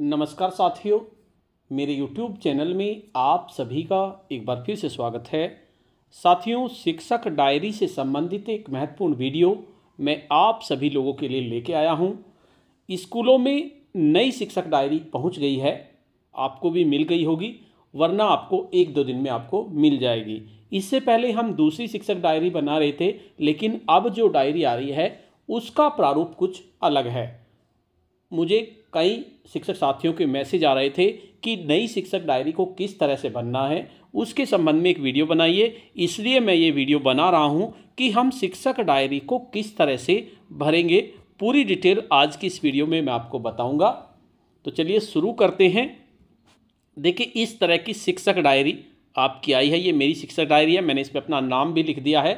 नमस्कार साथियों मेरे YouTube चैनल में आप सभी का एक बार फिर से स्वागत है साथियों शिक्षक डायरी से संबंधित एक महत्वपूर्ण वीडियो मैं आप सभी लोगों के लिए लेके आया हूं स्कूलों में नई शिक्षक डायरी पहुंच गई है आपको भी मिल गई होगी वरना आपको एक दो दिन में आपको मिल जाएगी इससे पहले हम दूसरी शिक्षक डायरी बना रहे थे लेकिन अब जो डायरी आ रही है उसका प्रारूप कुछ अलग है मुझे कई शिक्षक साथियों के मैसेज आ रहे थे कि नई शिक्षक डायरी को किस तरह से बनना है उसके संबंध में एक वीडियो बनाइए इसलिए मैं ये वीडियो बना रहा हूँ कि हम शिक्षक डायरी को किस तरह से भरेंगे पूरी डिटेल आज की इस वीडियो में मैं आपको बताऊँगा तो चलिए शुरू करते हैं देखिए इस तरह की शिक्षक डायरी आपकी आई है ये मेरी शिक्षक डायरी है मैंने इस पर अपना नाम भी लिख दिया है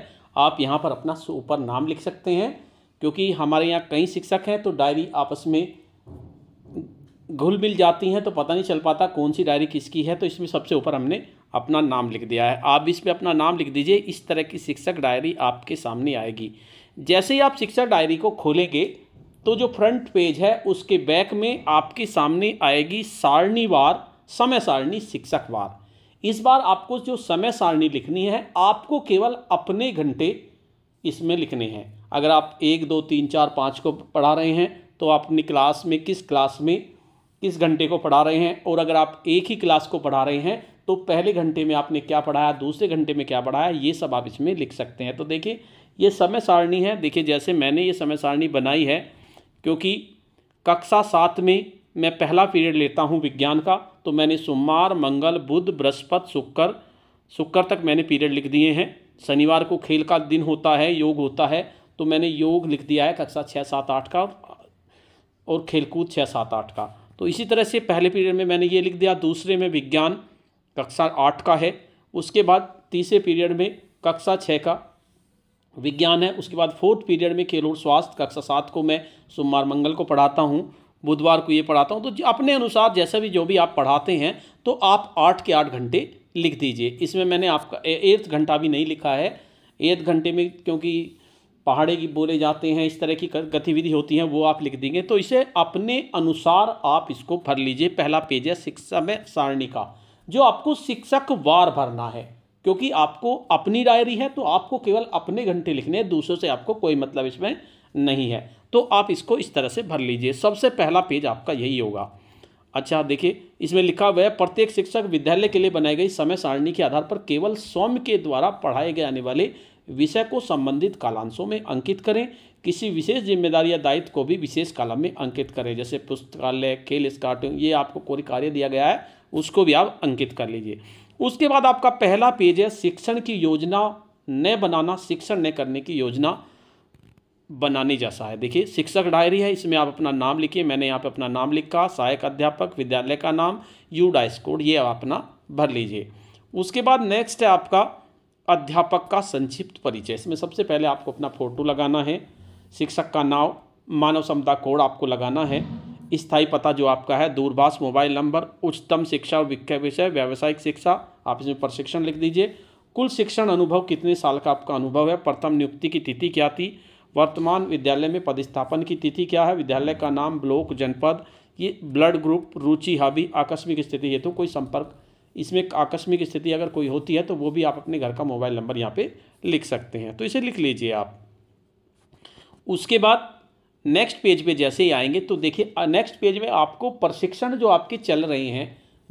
आप यहाँ पर अपना ऊपर नाम लिख सकते हैं क्योंकि हमारे यहाँ कई शिक्षक हैं तो डायरी आपस में घुल मिल जाती हैं तो पता नहीं चल पाता कौन सी डायरी किसकी है तो इसमें सबसे ऊपर हमने अपना नाम लिख दिया है आप इसमें अपना नाम लिख दीजिए इस तरह की शिक्षक डायरी आपके सामने आएगी जैसे ही आप शिक्षक डायरी को खोलेंगे तो जो फ्रंट पेज है उसके बैक में आपके सामने आएगी सारणीवार समय सारणी शिक्षक वार इस बार आपको जो समय सारणी लिखनी है आपको केवल अपने घंटे इसमें लिखने हैं अगर आप एक दो तीन चार पाँच को पढ़ा रहे हैं तो आप अपनी क्लास में किस क्लास में किस घंटे को पढ़ा रहे हैं और अगर आप एक ही क्लास को पढ़ा रहे हैं तो पहले घंटे में आपने क्या पढ़ाया दूसरे घंटे में क्या पढ़ाया ये सब आप इसमें लिख सकते हैं तो देखिए ये समय सारणी है देखिए जैसे मैंने ये समय सारणी बनाई है क्योंकि कक्षा सात में मैं पहला पीरियड लेता हूँ विज्ञान का तो मैंने सोमवार मंगल बुध बृहस्पति शुक्र शुक्र तक मैंने पीरियड लिख दिए हैं शनिवार को खेल का दिन होता है योग होता है तो मैंने योग लिख दिया है कक्षा छः सात आठ का और खेलकूद छः सात आठ का तो इसी तरह से पहले पीरियड में मैंने ये लिख दिया दूसरे में विज्ञान कक्षा आठ का है उसके बाद तीसरे पीरियड में कक्षा छः का विज्ञान है उसके बाद फोर्थ पीरियड में खेल और स्वास्थ्य कक्षा सात को मैं सोमवार मंगल को पढ़ाता हूँ बुधवार को ये पढ़ाता हूँ तो अपने अनुसार जैसा भी जो भी आप पढ़ाते हैं तो आप आठ के आठ घंटे लिख दीजिए इसमें मैंने आपका एर्थ घंटा भी नहीं लिखा है एर्थ घंटे में क्योंकि पहाड़े की बोले जाते हैं इस तरह की गतिविधि होती है वो आप लिख देंगे तो इसे अपने अनुसार आप इसको भर लीजिए पहला पेज है शिक्षा में सारणी का जो आपको शिक्षक वार भरना है क्योंकि आपको अपनी डायरी है तो आपको केवल अपने घंटे लिखने हैं दूसरों से आपको कोई मतलब इसमें नहीं है तो आप इसको इस तरह से भर लीजिए सबसे पहला पेज आपका यही होगा अच्छा देखिए इसमें लिखा हुआ है प्रत्येक शिक्षक विद्यालय के लिए बनाई गई समय सारणी के आधार पर केवल स्वयं के द्वारा पढ़ाए जाने वाले विषय को संबंधित कालांशों में अंकित करें किसी विशेष जिम्मेदारी या दायित्व को भी विशेष कालम में अंकित करें जैसे पुस्तकालय खेल स्काट ये आपको कोई कार्य दिया गया है उसको भी आप अंकित कर लीजिए उसके बाद आपका पहला पेज है शिक्षण की योजना न बनाना शिक्षण न करने की योजना बनाने जैसा है देखिए शिक्षक डायरी है इसमें आप अपना नाम लिखिए मैंने यहाँ पे अपना नाम लिखा सहायक अध्यापक विद्यालय का नाम यू डाइस कोड ये आप अपना भर लीजिए उसके बाद नेक्स्ट है आपका अध्यापक का संक्षिप्त परिचय इसमें सबसे पहले आपको अपना फ़ोटो लगाना है शिक्षक का नाम मानव क्षमता कोड आपको लगाना है स्थायी पता जो आपका है दूरभाष मोबाइल नंबर उच्चतम शिक्षा विख्या विषय व्यावसायिक शिक्षा आप इसमें प्रशिक्षण लिख दीजिए कुल शिक्षण अनुभव कितने साल का आपका अनुभव है प्रथम नियुक्ति की तिथि क्या थी वर्तमान विद्यालय में पदस्थापन की तिथि क्या है विद्यालय का नाम ब्लॉक जनपद ये ब्लड ग्रुप रुचि हबी आकस्मिक स्थिति हेतु तो कोई संपर्क इसमें आकस्मिक स्थिति अगर कोई होती है तो वो भी आप अपने घर का मोबाइल नंबर यहाँ पे लिख सकते हैं तो इसे लिख लीजिए आप उसके बाद नेक्स्ट पेज पे जैसे ही आएंगे तो देखिए नेक्स्ट पेज में आपको प्रशिक्षण जो आपके चल रहे हैं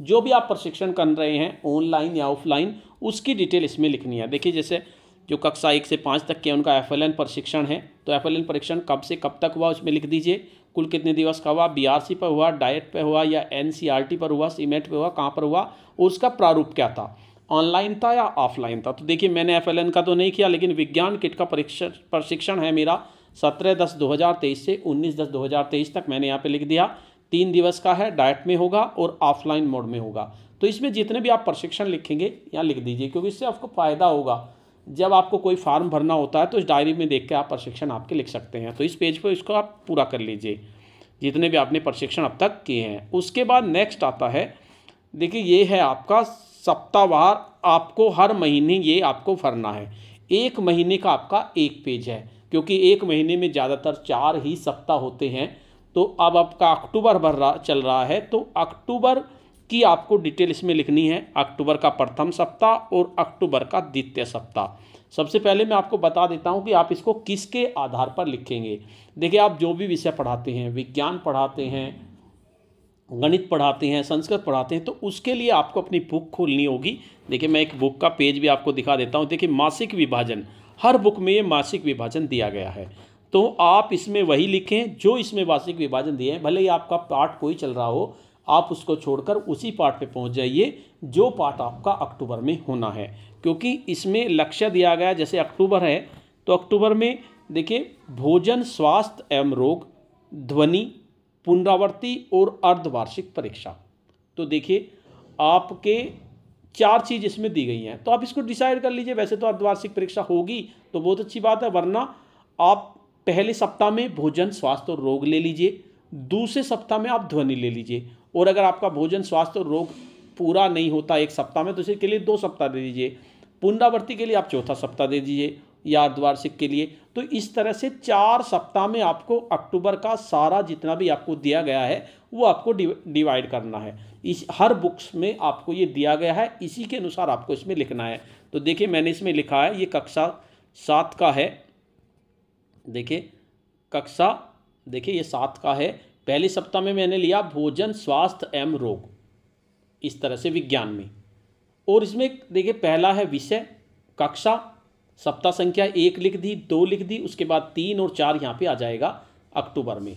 जो भी आप प्रशिक्षण कर रहे हैं ऑनलाइन या ऑफलाइन उसकी डिटेल इसमें लिखनी है देखिए जैसे जो कक्षा एक से पाँच तक के उनका एफ प्रशिक्षण है तो एफ परीक्षण कब से कब तक हुआ उसमें लिख दीजिए कुल कितने दिवस का हुआ बीआरसी पर हुआ डाइट पर हुआ या एनसीईआरटी पर हुआ सीमेंट पर हुआ कहाँ पर हुआ उसका प्रारूप क्या था ऑनलाइन था या ऑफलाइन था तो देखिए मैंने एफ का तो नहीं किया लेकिन विज्ञान किट का परीक्षण प्रशिक्षण है मेरा सत्रह दस दो हज़ार तेईस से उन्नीस दस दो हज़ार तेईस तक मैंने यहाँ पे लिख दिया तीन दिवस का है डायट में होगा और ऑफलाइन मोड में होगा तो इसमें जितने भी आप प्रशिक्षण लिखेंगे यहाँ लिख दीजिए क्योंकि इससे आपको फ़ायदा होगा जब आपको कोई फार्म भरना होता है तो इस डायरी में देख के आप प्रशिक्षण आपके लिख सकते हैं तो इस पेज पर इसको आप पूरा कर लीजिए जितने भी आपने प्रशिक्षण अब तक किए हैं उसके बाद नेक्स्ट आता है देखिए ये है आपका सप्ताहवार आपको हर महीने ये आपको भरना है एक महीने का आपका एक पेज है क्योंकि एक महीने में ज़्यादातर चार ही सप्ताह होते हैं तो अब आपका अक्टूबर भर रहा चल रहा है तो अक्टूबर की आपको डिटेल इसमें लिखनी है अक्टूबर का प्रथम सप्ताह और अक्टूबर का द्वितीय सप्ताह सबसे पहले मैं आपको बता देता हूँ कि आप इसको किसके आधार पर लिखेंगे देखिए आप जो भी विषय पढ़ाते हैं विज्ञान पढ़ाते हैं गणित पढ़ाते हैं संस्कृत पढ़ाते हैं तो उसके लिए आपको अपनी बुक खोलनी होगी देखिए मैं एक बुक का पेज भी आपको दिखा देता हूँ देखिए मासिक विभाजन हर बुक में ये मासिक विभाजन दिया गया है तो आप इसमें वही लिखें जो इसमें मासिक विभाजन दिए हैं भले ही आपका पाठ कोई चल रहा हो आप उसको छोड़कर उसी पार्ट पे पहुंच जाइए जो पार्ट आपका अक्टूबर में होना है क्योंकि इसमें लक्ष्य दिया गया जैसे अक्टूबर है तो अक्टूबर में देखिए भोजन स्वास्थ्य एवं रोग ध्वनि पुनरावर्ति और अर्धवार्षिक परीक्षा तो देखिए आपके चार चीज़ इसमें दी गई हैं तो आप इसको डिसाइड कर लीजिए वैसे तो अर्धवार्षिक परीक्षा होगी तो बहुत अच्छी बात है वरना आप पहले सप्ताह में भोजन स्वास्थ्य और रोग ले लीजिए दूसरे सप्ताह में आप ध्वनि ले लीजिए और अगर आपका भोजन स्वास्थ्य और रोग पूरा नहीं होता एक सप्ताह में तो इसके लिए दो सप्ताह दे दीजिए पुनरावृत्ति के लिए आप चौथा सप्ताह दे दीजिए या द्वार्षिक के लिए तो इस तरह से चार सप्ताह में आपको अक्टूबर का सारा जितना भी आपको दिया गया है वो आपको डिवाइड करना है इस हर बुक्स में आपको ये दिया गया है इसी के अनुसार आपको इसमें लिखना है तो देखिए मैंने इसमें लिखा है ये कक्षा सात का है देखिए कक्षा देखिए ये सात का है पहले सप्ताह में मैंने लिया भोजन स्वास्थ्य एवं रोग इस तरह से विज्ञान में और इसमें देखिए पहला है विषय कक्षा सप्ताह संख्या एक लिख दी दो लिख दी उसके बाद तीन और चार यहाँ पे आ जाएगा अक्टूबर में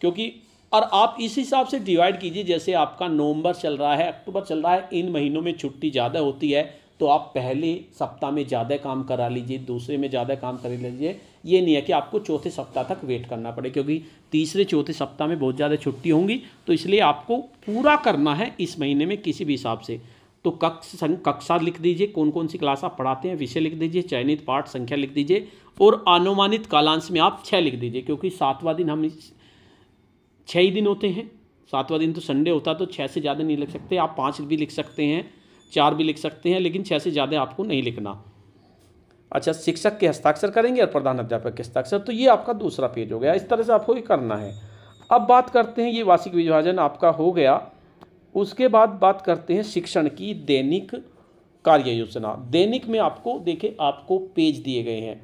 क्योंकि और आप इस हिसाब से डिवाइड कीजिए जैसे आपका नवंबर चल रहा है अक्टूबर चल रहा है इन महीनों में छुट्टी ज़्यादा होती है तो आप पहले सप्ताह में ज़्यादा काम करा लीजिए दूसरे में ज़्यादा काम कर लीजिए ये नहीं है कि आपको चौथे सप्ताह तक वेट करना पड़े क्योंकि तीसरे चौथे सप्ताह में बहुत ज़्यादा छुट्टी होंगी तो इसलिए आपको पूरा करना है इस महीने में किसी भी हिसाब से तो कक्ष कक्षा लिख दीजिए कौन कौन सी क्लास आप पढ़ाते हैं विषय लिख दीजिए चयनित पाठ संख्या लिख दीजिए और अनुमानित कालांश में आप छः लिख दीजिए क्योंकि सातवां दिन हम छः ही दिन होते हैं सातवां दिन तो संडे होता तो छः से ज़्यादा नहीं लिख सकते आप पाँच भी लिख सकते हैं चार भी लिख सकते हैं लेकिन छः से ज़्यादा आपको नहीं लिखना अच्छा शिक्षक के हस्ताक्षर करेंगे और प्रधान अध्यापक के हस्ताक्षर तो ये आपका दूसरा पेज हो गया इस तरह से आपको ये करना है अब बात करते हैं ये वार्षिक विभाजन आपका हो गया उसके बाद बात करते हैं शिक्षण की दैनिक कार्य योजना दैनिक में आपको देखे आपको पेज दिए गए हैं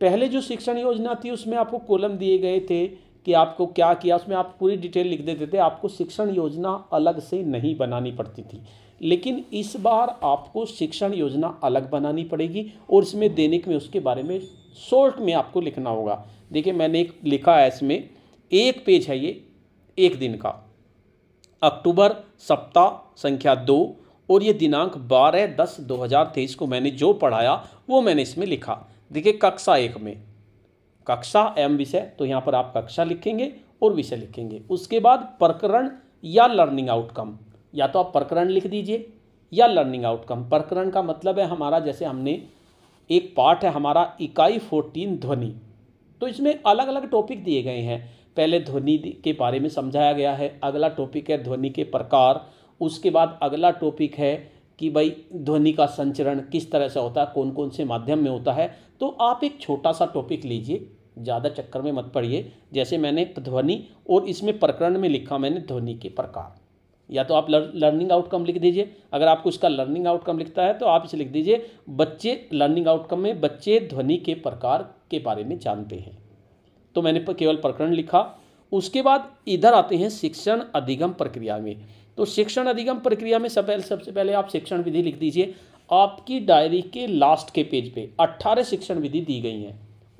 पहले जो शिक्षण योजना थी उसमें आपको कॉलम दिए गए थे कि आपको क्या किया उसमें आप पूरी डिटेल लिख देते थे आपको शिक्षण योजना अलग से नहीं बनानी पड़ती थी लेकिन इस बार आपको शिक्षण योजना अलग बनानी पड़ेगी और इसमें दैनिक में उसके बारे में शॉर्ट में आपको लिखना होगा देखिए मैंने एक लिखा है इसमें एक पेज है ये एक दिन का अक्टूबर सप्ताह संख्या दो और ये दिनांक बारह दस दो हज़ार तेईस को मैंने जो पढ़ाया वो मैंने इसमें लिखा देखिए कक्षा एक में कक्षा एम विषय तो यहाँ पर आप कक्षा लिखेंगे और विषय लिखेंगे उसके बाद प्रकरण या लर्निंग आउटकम या तो आप प्रकरण लिख दीजिए या लर्निंग आउटकम प्रकरण का मतलब है हमारा जैसे हमने एक पाठ है हमारा इकाई फोर्टीन ध्वनि तो इसमें अलग अलग टॉपिक दिए गए हैं पहले ध्वनि के बारे में समझाया गया है अगला टॉपिक है ध्वनि के प्रकार उसके बाद अगला टॉपिक है कि भाई ध्वनि का संचरण किस तरह से होता है कौन कौन से माध्यम में होता है तो आप एक छोटा सा टॉपिक लीजिए ज़्यादा चक्कर में मत पड़िए जैसे मैंने ध्वनि और इसमें प्रकरण में लिखा मैंने ध्वनि के प्रकार या तो आप लर्निंग आउटकम लिख दीजिए अगर आपको इसका लर्निंग आउटकम लिखता है तो आप इसे लिख दीजिए बच्चे लर्निंग आउटकम में बच्चे ध्वनि के प्रकार के बारे में जानते हैं तो मैंने केवल प्रकरण लिखा उसके बाद इधर आते हैं शिक्षण अधिगम प्रक्रिया में तो शिक्षण अधिगम प्रक्रिया में सब सबसे पहले आप शिक्षण विधि लिख दीजिए आपकी डायरी के लास्ट के पेज पे 18 शिक्षण विधि दी गई हैं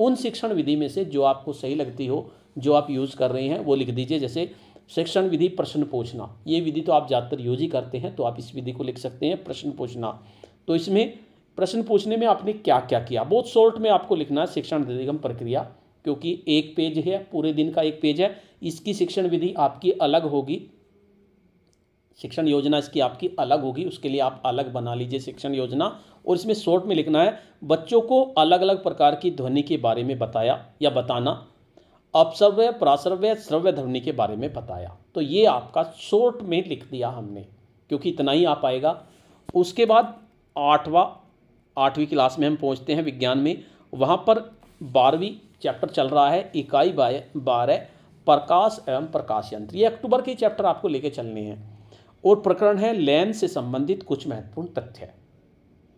उन शिक्षण विधि में से जो आपको सही लगती हो जो आप यूज़ कर रहे हैं वो लिख दीजिए जैसे शिक्षण विधि प्रश्न पूछना ये विधि तो आप ज़्यादातर यूज ही करते हैं तो आप इस विधि को लिख सकते हैं प्रश्न पूछना तो इसमें प्रश्न पूछने में आपने क्या क्या किया बहुत शॉर्ट में आपको लिखना है शिक्षण अधिगम प्रक्रिया क्योंकि एक पेज है पूरे दिन का एक पेज है इसकी शिक्षण विधि आपकी अलग होगी शिक्षण योजना इसकी आपकी अलग होगी उसके लिए आप अलग बना लीजिए शिक्षण योजना और इसमें शॉर्ट में लिखना है बच्चों को अलग अलग प्रकार की ध्वनि के बारे में बताया या बताना अपसर्वय प्रासव्य श्रव्य ध्वनि के बारे में बताया तो ये आपका शॉर्ट में लिख दिया हमने क्योंकि इतना ही आ पाएगा उसके बाद आठवां आठवीं क्लास में हम पहुंचते हैं विज्ञान में वहाँ पर बारहवीं चैप्टर चल रहा है इकाई बारह प्रकाश एवं प्रकाश यंत्र ये अक्टूबर के चैप्टर आपको लेके चलने हैं और प्रकरण है लैन से संबंधित कुछ महत्वपूर्ण तथ्य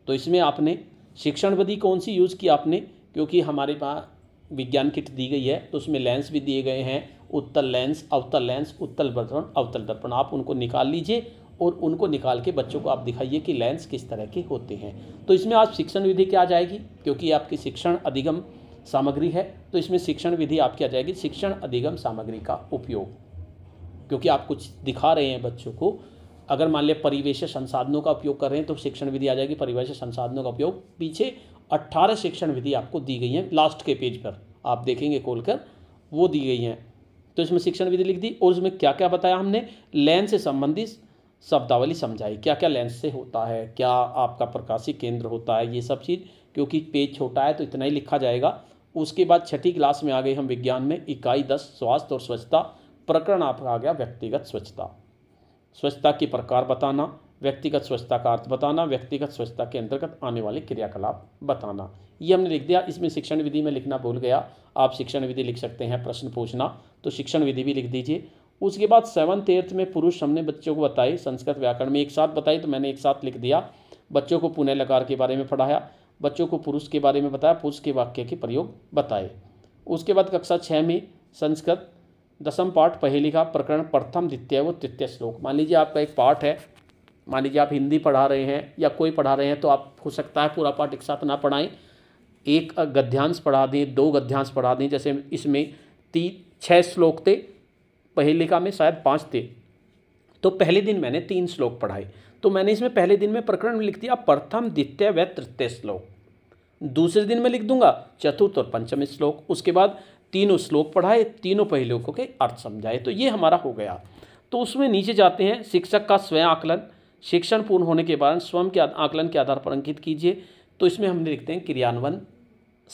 तो इसमें आपने शिक्षण विधि कौन सी यूज़ की आपने क्योंकि हमारे पास विज्ञान किट दी गई है तो उसमें लेंस भी दिए गए हैं उत्तल लेंस अवतल लेंस उत्तल दर्पण अवतल दर्पण आप उनको निकाल लीजिए और उनको निकाल के बच्चों को आप दिखाइए कि लेंस किस तरह के होते हैं तो इसमें आप शिक्षण विधि क्या आ जाएगी क्योंकि आपकी शिक्षण अधिगम सामग्री है तो इसमें शिक्षण विधि आपकी आ जाएगी शिक्षण अधिगम सामग्री का उपयोग क्योंकि आप कुछ दिखा रहे हैं बच्चों को अगर मान लिया परिवेश संसाधनों का उपयोग कर रहे हैं तो शिक्षण विधि आ जाएगी परिवेश संसाधनों का उपयोग पीछे अट्ठारह शिक्षण विधि आपको दी गई हैं लास्ट के पेज पर आप देखेंगे कॉल कर वो दी गई हैं तो इसमें शिक्षण विधि लिख दी और उसमें क्या क्या बताया हमने लैन से संबंधित शब्दावली समझाई क्या क्या लेंस से होता है क्या आपका प्रकाशी केंद्र होता है ये सब चीज़ क्योंकि पेज छोटा है तो इतना ही लिखा जाएगा उसके बाद छठी क्लास में आ गए हम विज्ञान में इकाई दस स्वास्थ्य और स्वच्छता प्रकरण आपका आ गया व्यक्तिगत स्वच्छता स्वच्छता के प्रकार बताना व्यक्तिगत स्वच्छता का अर्थ बताना व्यक्तिगत स्वच्छता के अंतर्गत आने वाले क्रियाकलाप बताना ये हमने लिख दिया इसमें शिक्षण विधि में लिखना भूल गया आप शिक्षण विधि लिख सकते हैं प्रश्न पूछना तो शिक्षण विधि भी लिख दीजिए उसके बाद सेवंथ एट्थ में पुरुष हमने बच्चों को बताई संस्कृत व्याकरण में एक साथ बताई तो मैंने एक साथ लिख दिया बच्चों को पुनः लकार के बारे में पढ़ाया बच्चों को पुरुष के बारे में बताया पुरुष के वाक्य के प्रयोग बताए उसके बाद कक्षा छः में संस्कृत दसम पाठ पहली का प्रकरण प्रथम द्वितीय व तृतीय श्लोक मान लीजिए आपका एक पाठ है मान लीजिए आप हिंदी पढ़ा रहे हैं या कोई पढ़ा रहे हैं तो आप हो सकता है पूरा पाठ एक साथ ना पढ़ाएं एक गद्यांश पढ़ा दें दो गद्यांश पढ़ा दें जैसे इसमें तीन छः श्लोक थे पहेलिका में शायद पाँच थे तो पहले दिन मैंने तीन श्लोक पढ़ाए तो मैंने इसमें पहले दिन में प्रकरण में लिख दिया प्रथम द्वितीय व तृतीय श्लोक दूसरे दिन में लिख दूंगा चतुर्थ और पंचम श्लोक उसके बाद तीनों श्लोक पढ़ाए तीनों पहलुओं के अर्थ समझाए तो ये हमारा हो गया तो उसमें नीचे जाते हैं शिक्षक का स्वयं आकलन शिक्षण पूर्ण होने के कारण स्वयं के आकलन के आधार पर अंकित कीजिए तो इसमें हम लिखते हैं क्रियान्वयन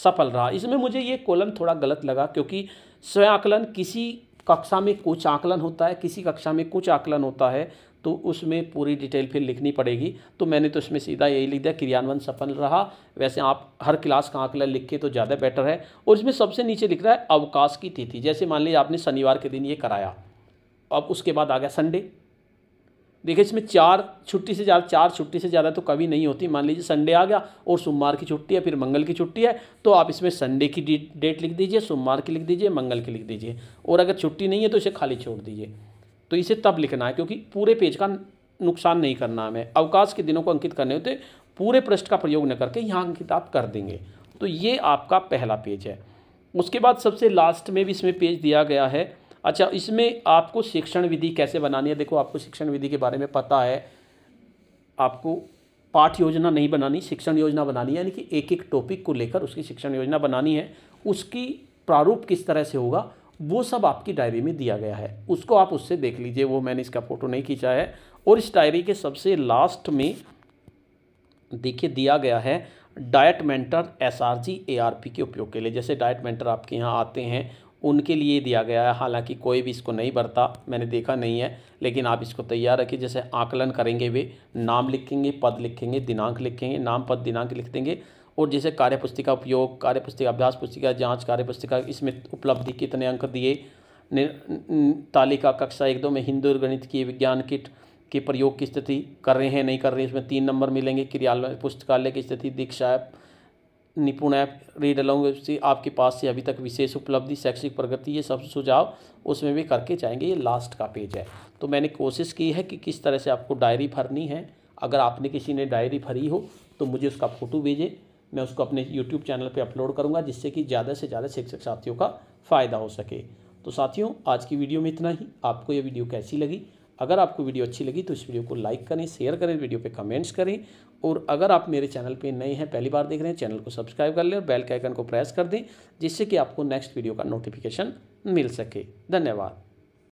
सफल रहा इसमें मुझे ये कॉलम थोड़ा गलत लगा क्योंकि स्वयं आकलन किसी कक्षा में कुछ आकलन होता है किसी कक्षा में कुछ आकलन होता है तो उसमें पूरी डिटेल फिर लिखनी पड़ेगी तो मैंने तो इसमें सीधा यही लिख दिया क्रियान्वयन सफल रहा वैसे आप हर क्लास का आंकलन लिखे तो ज़्यादा बेटर है और इसमें सबसे नीचे लिख रहा है अवकाश की तिथि जैसे मान लीजिए आपने शनिवार के दिन ये कराया अब उसके बाद आ गया संडे देखिए इसमें चार छुट्टी से ज़्यादा चार छुट्टी से ज़्यादा तो कभी नहीं होती मान लीजिए संडे आ गया और सोमवार की छुट्टी है फिर मंगल की छुट्टी है तो आप इसमें संडे की डेट लिख दीजिए सोमवार की लिख दीजिए मंगल की लिख दीजिए और अगर छुट्टी नहीं है तो इसे खाली छोड़ दीजिए तो इसे तब लिखना है क्योंकि पूरे पेज का नुकसान नहीं करना हमें अवकाश के दिनों को अंकित करने होते पूरे पृष्ठ का प्रयोग न करके यहाँ अंकित आप कर देंगे तो ये आपका पहला पेज है उसके बाद सबसे लास्ट में भी इसमें पेज दिया गया है अच्छा इसमें आपको शिक्षण विधि कैसे बनानी है देखो आपको शिक्षण विधि के बारे में पता है आपको पाठ योजना नहीं बनानी शिक्षण योजना बनानी है यानी कि एक एक टॉपिक को लेकर उसकी शिक्षण योजना बनानी है उसकी प्रारूप किस तरह से होगा वो सब आपकी डायरी में दिया गया है उसको आप उससे देख लीजिए वो मैंने इसका फ़ोटो नहीं खींचा है और इस डायरी के सबसे लास्ट में देखिए दिया गया है diet mentor S R G A R P के उपयोग के लिए जैसे डाइट मेंटर आपके यहाँ आते हैं उनके लिए दिया गया है हालांकि कोई भी इसको नहीं भरता मैंने देखा नहीं है लेकिन आप इसको तैयार रखिए जैसे आकलन करेंगे वे नाम लिखेंगे पद लिखेंगे दिनांक लिखेंगे नाम पद दिनांक लिख देंगे और जैसे कार्यपुस्तिका उपयोग कार्यपुस्तिका अभ्यास पुस्तिका कार्य कार्यपुस्तिका इसमें उपलब्धि कितने अंक दिए तालिका कक्षा एक दो में हिंदू गणित की विज्ञान किट के प्रयोग की स्थिति कर रहे हैं नहीं कर रहे हैं इसमें तीन नंबर मिलेंगे क्रियालय पुस्तकालय की स्थिति दीक्षा निपुण ऐप रीड अलोंग से आपके पास से अभी तक विशेष उपलब्धि शैक्षिक प्रगति ये सब सुझाव उसमें भी करके जाएंगे ये लास्ट का पेज है तो मैंने कोशिश की है कि किस तरह से आपको डायरी भरनी है अगर आपने किसी ने डायरी भरी हो तो मुझे उसका फ़ोटो भेजें मैं उसको अपने यूट्यूब चैनल पर अपलोड करूँगा जिससे कि ज़्यादा से ज़्यादा शिक्षक साथियों का फ़ायदा हो सके तो साथियों आज की वीडियो में इतना ही आपको ये वीडियो कैसी लगी अगर आपको वीडियो अच्छी लगी तो इस वीडियो को लाइक करें शेयर करें वीडियो पे कमेंट्स करें और अगर आप मेरे चैनल पे नए हैं पहली बार देख रहे हैं चैनल को सब्सक्राइब कर लें और बेल के आइकन को प्रेस कर दें जिससे कि आपको नेक्स्ट वीडियो का नोटिफिकेशन मिल सके धन्यवाद